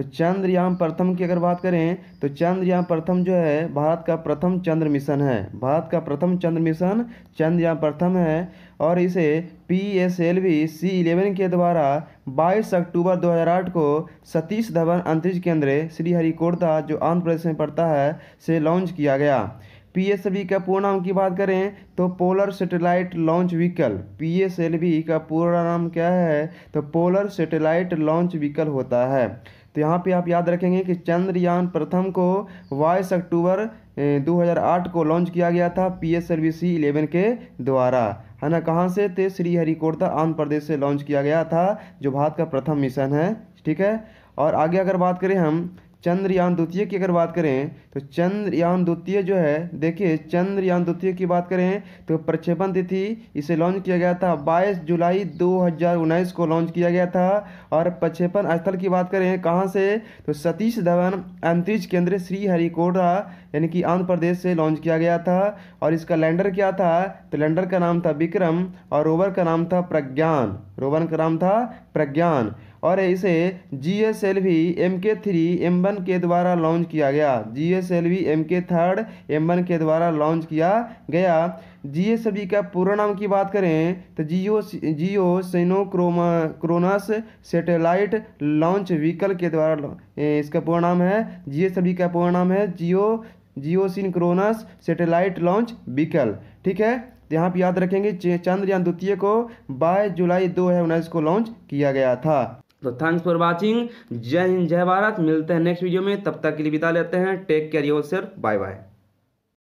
तो चंद्रयान प्रथम की अगर बात करें तो चंद्रयान प्रथम जो है भारत का प्रथम चंद्र मिशन है भारत का प्रथम चंद्र मिशन चंद्रयान प्रथम है और इसे P S L V C eleven के द्वारा 22 अक्टूबर 2008 को सतीश धवन अंतरिक्ष केंद्र श्रीहरिकोटा जो आंध्र प्रदेश में पड़ता है से लॉन्च किया गया पी एस एल वी का पूर्ण नाम की बात करें तो polar satellite launch vehicle P S L V का पूरा नाम क्या है तो पोलर सैटेलाइट लॉन्च व्हीकल होता है तो यहाँ पे आप याद रखेंगे कि चंद्रयान प्रथम को बाईस अक्टूबर 2008 को लॉन्च किया गया था P S L V C eleven के द्वारा है ना कहाँ से श्री तो श्रीहरिकोटा आंध्र प्रदेश से लॉन्च किया गया था जो भारत का प्रथम मिशन है ठीक है और आगे अगर बात करें हम चंद्रयान द्वितीय की अगर बात करें तो चंद्रयान द्वितीय जो है देखिए चंद्रयान द्वितीय की बात करें तो प्रक्षेपण तिथि इसे लॉन्च किया गया था 22 जुलाई 2019 को लॉन्च किया गया था और प्रक्षेपण स्थल की बात करें कहाँ से तो सतीश धवन अंतरिक्ष केंद्र श्रीहरिकोटा यानी कि आंध्र प्रदेश से लॉन्च किया गया था और इसका लैंडर क्या था तो लैंडर का नाम था विक्रम और रोवर का नाम था प्रज्ञान रोवर का नाम था प्रज्ञान और इसे G S L V M K three M one के द्वारा लॉन्च किया गया G S L V M K third M one के द्वारा लॉन्च किया गया जी एस एल वी का पूरा नाम की बात करें तो geo geosynchronous satellite launch vehicle के द्वारा इसका पूरा नाम है जी एस एल वी का पूरा नाम है geo geosynchronous satellite launch vehicle ठीक है तो यहाँ पर याद रखेंगे चंद्रयान द्वितीय को बाईस जुलाई दो हज़ार उन्नीस को लॉन्च किया गया था तो थैंक्स फॉर वॉचिंग जय हिंद जय भारत मिलते हैं नेक्स्ट वीडियो में तब तक के लिए विदा लेते हैं take care your sir bye bye